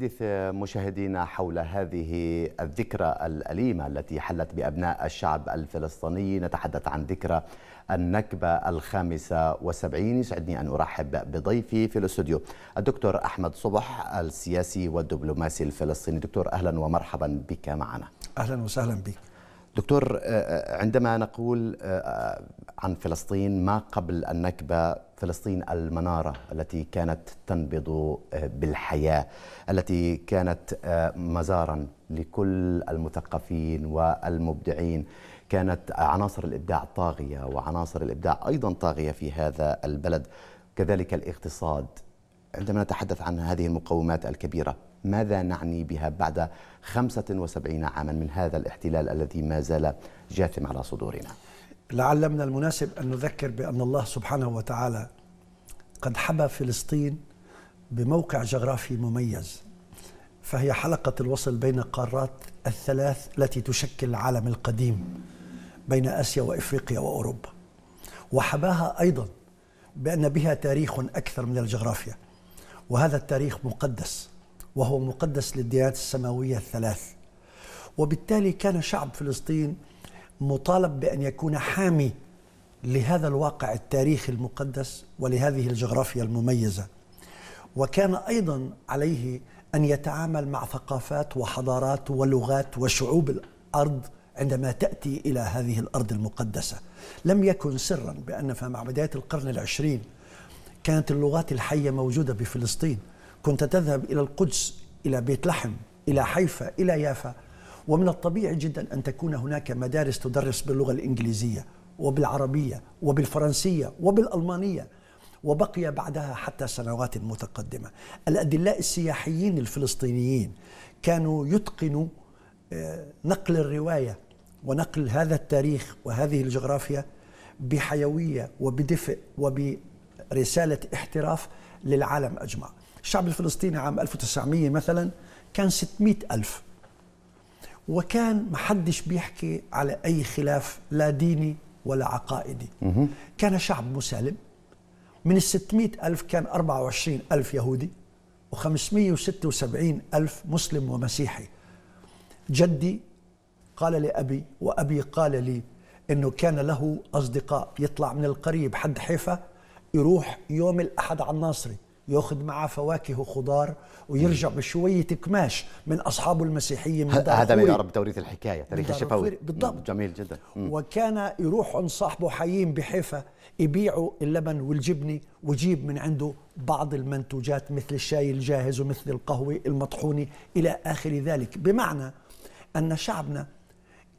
حديث مشاهدينا حول هذه الذكرى الأليمة التي حلت بأبناء الشعب الفلسطيني نتحدث عن ذكرى النكبة الخامسة وسبعين يسعدني أن أرحب بضيفي في الاستوديو الدكتور أحمد صبح السياسي والدبلوماسي الفلسطيني دكتور أهلا ومرحبا بك معنا أهلا وسهلا بك دكتور آه، آه، عندما نقول آه، عن فلسطين ما قبل النكبة فلسطين المنارة التي كانت تنبض آه، بالحياة التي كانت آه، مزارا لكل المثقفين والمبدعين كانت عناصر الإبداع طاغية وعناصر الإبداع أيضا طاغية في هذا البلد كذلك الاقتصاد عندما نتحدث عن هذه المقومات الكبيرة ماذا نعني بها بعد 75 عاما من هذا الاحتلال الذي ما زال جاثم على صدورنا؟ لعل من المناسب أن نذكر بأن الله سبحانه وتعالى قد حبى فلسطين بموقع جغرافي مميز فهي حلقة الوصل بين القارات الثلاث التي تشكل العالم القديم بين آسيا وإفريقيا وأوروبا وحباها أيضا بأن بها تاريخ أكثر من الجغرافيا وهذا التاريخ مقدس وهو مقدس للديانات السماوية الثلاث وبالتالي كان شعب فلسطين مطالب بأن يكون حامي لهذا الواقع التاريخي المقدس ولهذه الجغرافيا المميزة وكان أيضا عليه أن يتعامل مع ثقافات وحضارات ولغات وشعوب الأرض عندما تأتي إلى هذه الأرض المقدسة لم يكن سرا بأن فمع بداية القرن العشرين كانت اللغات الحية موجودة بفلسطين كنت تذهب إلى القدس إلى بيت لحم إلى حيفا إلى يافا ومن الطبيعي جدا أن تكون هناك مدارس تدرس باللغة الإنجليزية وبالعربية وبالفرنسية وبالألمانية وبقي بعدها حتى سنوات متقدمة الأدلاء السياحيين الفلسطينيين كانوا يتقنوا آه، نقل الرواية ونقل هذا التاريخ وهذه الجغرافيا بحيوية وبدفء وبرسالة احتراف للعالم أجمع الشعب الفلسطيني عام 1900 مثلا كان 600 ألف وكان ما حدش بيحكي على أي خلاف لا ديني ولا عقائدي كان شعب مسالم من ال 600 ألف كان 24 ألف يهودي و576 ألف مسلم ومسيحي جدي قال لأبي وأبي قال لي أنه كان له أصدقاء يطلع من القريب حد حيفا يروح يوم الأحد على الناصري ياخذ معه فواكه وخضار ويرجع بشويه كماش من اصحابه المسيحيين من هذا ما يعرف بتوريث الحكايه تاريخ الشفوي بالضبط جميل جدا مم. وكان يروح عند صاحبه حييم بحيفا يبيعوا اللبن والجبنه ويجيب من عنده بعض المنتوجات مثل الشاي الجاهز ومثل القهوه المطحونه الى اخر ذلك بمعنى ان شعبنا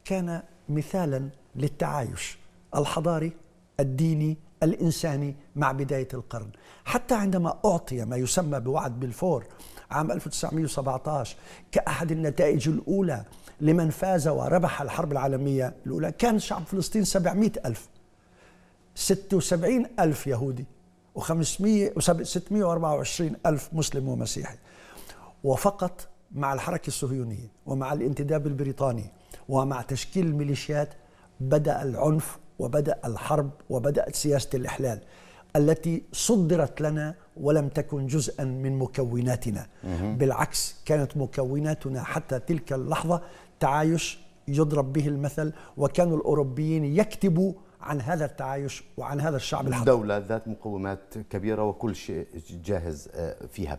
كان مثالا للتعايش الحضاري الديني الإنساني مع بداية القرن حتى عندما أعطي ما يسمى بوعد بالفور عام 1917 كأحد النتائج الأولى لمن فاز وربح الحرب العالمية الأولى كان شعب فلسطين 700 ألف 76 ألف يهودي و500 و624 ألف مسلم ومسيحي وفقط مع الحركة الصهيونية ومع الانتداب البريطاني ومع تشكيل الميليشيات بدأ العنف وبدأ الحرب وبدأت سياسة الإحلال التي صدرت لنا ولم تكن جزءا من مكوناتنا بالعكس كانت مكوناتنا حتى تلك اللحظة تعايش يضرب به المثل وكان الأوروبيين يكتبوا عن هذا التعايش وعن هذا الشعب الحر دولة ذات مقومات كبيرة وكل شيء جاهز آه، فيها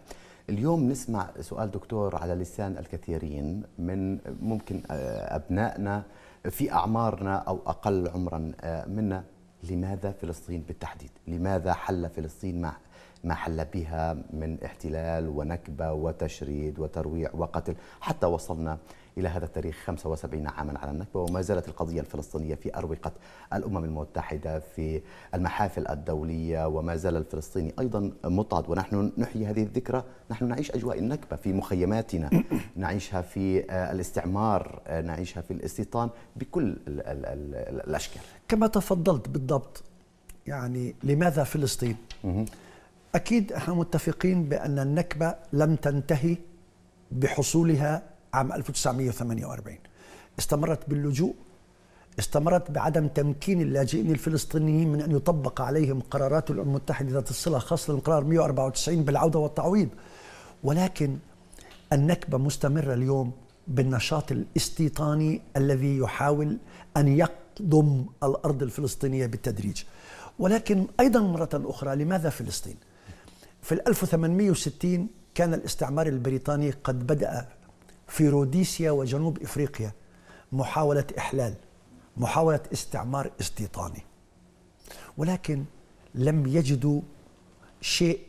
اليوم نسمع سؤال دكتور على لسان الكثيرين من ممكن آه، أبنائنا في أعمارنا أو أقل عمرا آه، منا لماذا فلسطين بالتحديد؟ لماذا حل فلسطين مع ما حل بها من احتلال ونكبة وتشريد وترويع وقتل حتى وصلنا إلى هذا التاريخ 75 عاما على النكبة وما زالت القضية الفلسطينية في أروقة الأمم المتحدة في المحافل الدولية وما زال الفلسطيني أيضا مطعد ونحن نحيي هذه الذكرى نحن نعيش أجواء النكبة في مخيماتنا نعيشها في آه، الاستعمار آه، نعيشها في الاستيطان بكل الـ الـ الـ الأشكال كما تفضلت بالضبط يعني لماذا فلسطين؟ أكيد احنا متفقين بأن النكبة لم تنتهي بحصولها عام 1948 استمرت باللجوء استمرت بعدم تمكين اللاجئين الفلسطينيين من أن يطبق عليهم قرارات الأمم المتحدة ذات الصلة خاصة القرار 194 بالعودة والتعويض ولكن النكبة مستمرة اليوم بالنشاط الاستيطاني الذي يحاول أن يقضم الأرض الفلسطينية بالتدريج ولكن أيضا مرة أخرى لماذا فلسطين؟ في 1860 كان الاستعمار البريطاني قد بدأ في روديسيا وجنوب افريقيا محاوله احلال محاوله استعمار استيطاني ولكن لم يجدوا شيء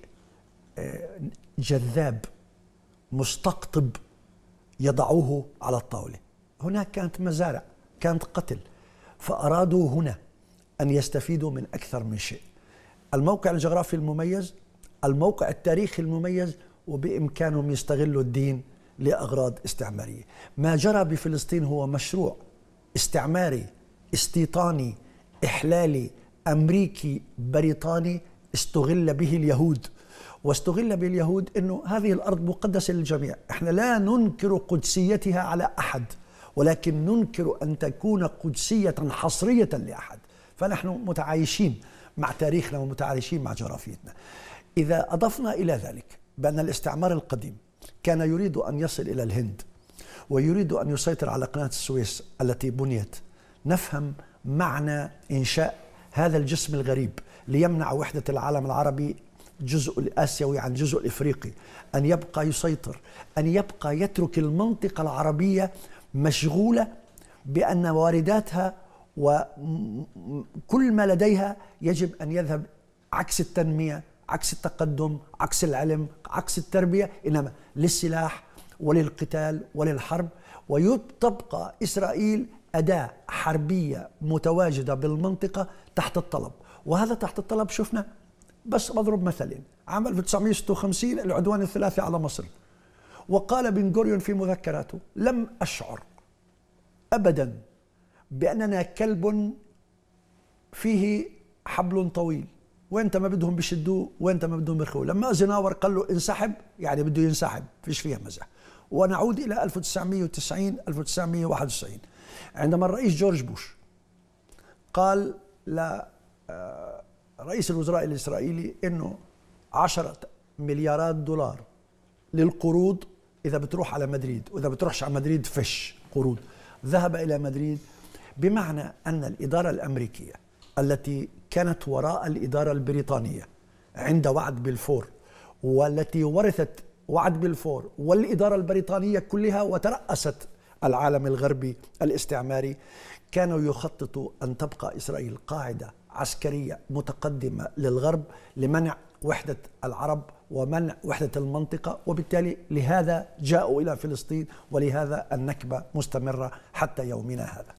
آه، جذاب مستقطب يضعوه على الطاوله هناك كانت مزارع كانت قتل فارادوا هنا ان يستفيدوا من اكثر من شيء الموقع الجغرافي المميز الموقع التاريخي المميز وبامكانهم يستغلوا الدين لأغراض استعمارية ما جرى بفلسطين هو مشروع استعماري استيطاني إحلالي أمريكي بريطاني استغل به اليهود واستغل به اليهود أنه هذه الأرض مقدسة للجميع إحنا لا ننكر قدسيتها على أحد ولكن ننكر أن تكون قدسية حصرية لأحد فنحن متعايشين مع تاريخنا ومتعايشين مع جغرافيتنا إذا أضفنا إلى ذلك بأن الاستعمار القديم كان يريد أن يصل إلى الهند ويريد أن يسيطر على قناة السويس التي بنيت نفهم معنى إنشاء هذا الجسم الغريب ليمنع وحدة العالم العربي جزء الآسيوي عن جزء الإفريقي أن يبقى يسيطر أن يبقى يترك المنطقة العربية مشغولة بأن وارداتها وكل ما لديها يجب أن يذهب عكس التنمية عكس التقدم عكس العلم عكس التربية إنما للسلاح وللقتال وللحرب وتبقى إسرائيل أداة حربية متواجدة بالمنطقة تحت الطلب وهذا تحت الطلب شفنا بس بضرب مثلين عام 1956 العدوان الثلاثي على مصر وقال بن غوريون في مذكراته لم أشعر أبدا بأننا كلب فيه حبل طويل وانت ما بدهم بيشدوه وانت ما بدهم يرخوه لما زناور قال له انسحب يعني بده ينسحب فيش فيها مزح ونعود الى 1990 1991 عندما الرئيس جورج بوش قال لرئيس آه، الوزراء الاسرائيلي انه 10 مليارات دولار للقروض اذا بتروح على مدريد واذا بتروحش على مدريد فش قروض ذهب الى مدريد بمعنى ان الاداره الامريكيه التي كانت وراء الإدارة البريطانية عند وعد بالفور والتي ورثت وعد بالفور والإدارة البريطانية كلها وترأست العالم الغربي الاستعماري كانوا يخططوا أن تبقى إسرائيل قاعدة عسكرية متقدمة للغرب لمنع وحدة العرب ومنع وحدة المنطقة وبالتالي لهذا جاءوا إلى فلسطين ولهذا النكبة مستمرة حتى يومنا هذا